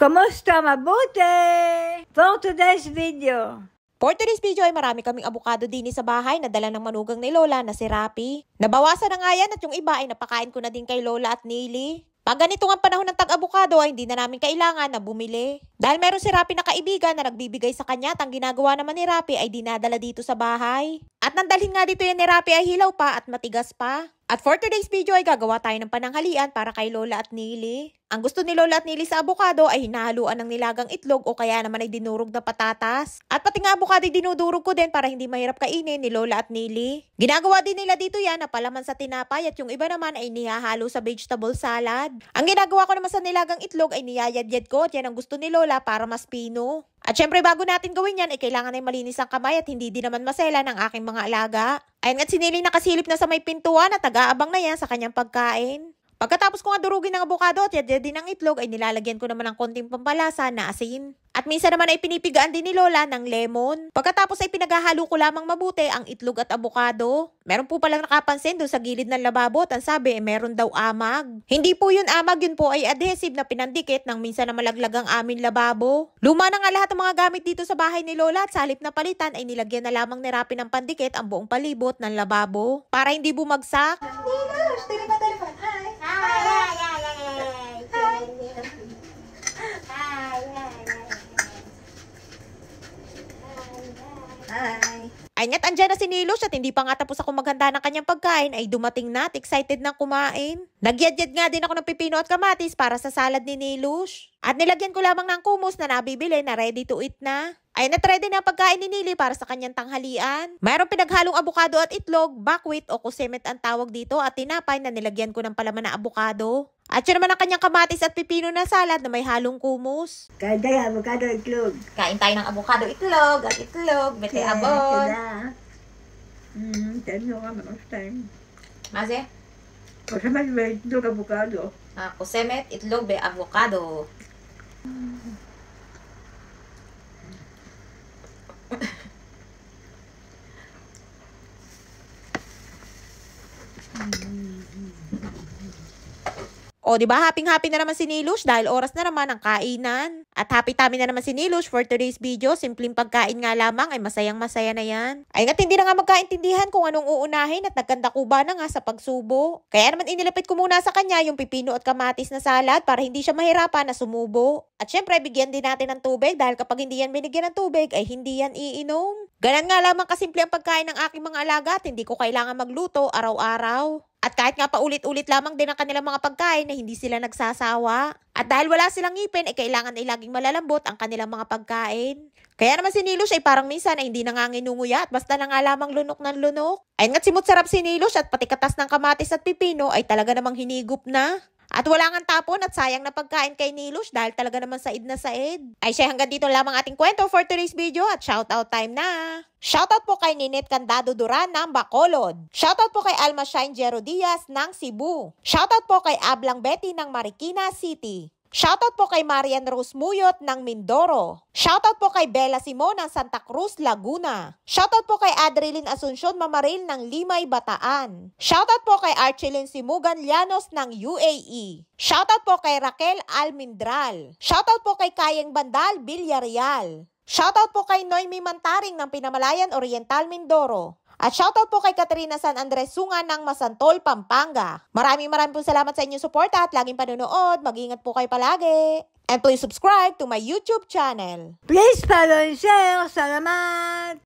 Kamusta? Mabuti! For today's video. For today's video ay marami kaming abukado din sa bahay na dala ng manugang ni Lola na si Rapi. Nabawasan na nga yan at yung iba ay napakain ko na din kay Lola at Nili. Pag ganito ang panahon ng tag-abukado ay hindi na namin kailangan na bumili. Dahil meron si Rapi na kaibigan na nagbibigay sa kanya at ang ginagawa naman ni Rapi ay dinadala dito sa bahay. At nandalhin nga dito yan ni Rapi ay hilaw pa at matigas pa. At for today's video ay gagawa tayo ng pananghalian para kay Lola at Nili. Ang gusto ni Lola at Nili sa abukado ay hinahaluan ng nilagang itlog o kaya naman ay dinurog na patatas. At pati nga abukado ay dinudurog ko din para hindi mahirap kainin ni Lola at Nili. Ginagawa din nila dito yan na palaman sa tinapay at yung iba naman ay nihahalo sa vegetable salad. Ang ginagawa ko naman sa nilagang itlog ay niyayadyad ko at yan ang gusto ni Lola para mas pino. At syempre bago natin gawin yan ay kailangan ay malinis ang kamay at hindi din naman masela ng aking mga alaga. Ayon nga't siniling nakasilip na sa may pintuan na tagaabang na yan sa kanyang pagkain. Pagkatapos ko nga durugin ng abukado at yadya din ang itlog ay nilalagyan ko naman ng konting pampalasa na asin. At minsan naman ay pinipigaan din ni Lola ng lemon. Pagkatapos ay pinaghahalo ko lamang mabuti ang itlog at abukado. Meron po palang nakapansin doon sa gilid ng lababo at ang sabi eh, meron daw amag. Hindi po yun amag, yun po ay adhesive na pinandikit ng minsan na malaglag ang amin lababo. Luma na nga lahat ng mga gamit dito sa bahay ni Lola at sa halip na palitan ay nilagyan na lamang ni Rapi ng pandikit ang buong palibot ng lababo para hindi bumagsak. Hindi, Hi! Hi! Hi! Hi! Ay, at andyan na si Nilush at hindi pa nga tapos ako maghanda ng kanyang pagkain ay dumating na at excited na kumain. Nagyadyad nga din ako ng pipino at kamatis para sa salad ni Nilush. At nilagyan ko lamang ng kumus na nabibili na ready to eat na. Ay natry din ang pagkain ni Nili para sa kanyang tanghalian. Mayroong pinaghalong abukado at itlog, buckwheat o kusemet ang tawag dito at tinapay na nilagyan ko ng palaman na abukado. At yun naman ang kanyang kamatis at pipino na salad na may halong kumos. Kain tayo avocado itlog. Kain tayo ng abukado itlog at itlog, mete abon. Mm, tenyo nga manos time. Mase? Kusemet may itlog avocado. Ah, kusemet itlog be abukado. Mm. O, di ba? Happy-happy na naman si Nilush dahil oras na naman ang kainan. At happy-tummy na naman si Nilush for today's video. Simpleng pagkain nga lamang ay masayang-masaya na yan. Ay nga't hindi na nga magkaintindihan kung anong uunahin at nagkandakuba na nga sa pagsubo. Kaya naman inilapit ko muna sa kanya yung pipino at kamatis na salad para hindi siya mahirapan na sumubo. At syempre, bigyan din natin ng tubig dahil kapag hindi yan binigyan ng tubig ay hindi yan iinom. Ganun nga lamang kasimple ang pagkain ng aking mga alaga at hindi ko kailangan magluto araw-araw. At kahit nga paulit-ulit lamang din ang kanilang mga pagkain na hindi sila nagsasawa. At dahil wala silang ngipin, ay eh, kailangan ay laging malalambot ang kanilang mga pagkain. Kaya naman si Nilos ay parang minsan ay hindi nanganginunguya at basta na nga lamang lunok ng lunok. Ayun nga't simut sarap si Nilos at pati katas ng kamatis at pipino ay talaga namang hinigop na. At wala nga tapon at sayang na pagkain kay Nilush dahil talaga naman said na said. Ay siya hanggang dito lamang ating kwento for today's video at shoutout time na! Shoutout po kay Ninet Candado Duran ng Bacolod. Shoutout po kay Alma Shine Jero Diaz ng Cebu. Shoutout po kay Ablang Betty ng Marikina City. Shoutout po kay Marian Rose Muyot ng Mindoro. Shoutout po kay Bella Simon ng Santa Cruz, Laguna. Shoutout po kay Adrilin Asuncion Mamaril ng Limay, Bataan. Shoutout po kay Archilin Simugan Llanos ng UAE. Shoutout po kay Raquel Almindral. Shoutout po kay Kayeng Bandal, Villarreal. Shoutout po kay Noy Mantaring ng Pinamalayan Oriental Mindoro. At shoutout po kay Katrina San Andres Sunga ng Masantol, Pampanga. Maraming maraming po salamat sa inyong suporta at laging panunood. Mag-ingat po kayo palagi. And please subscribe to my YouTube channel. Please follow and share. Salamat!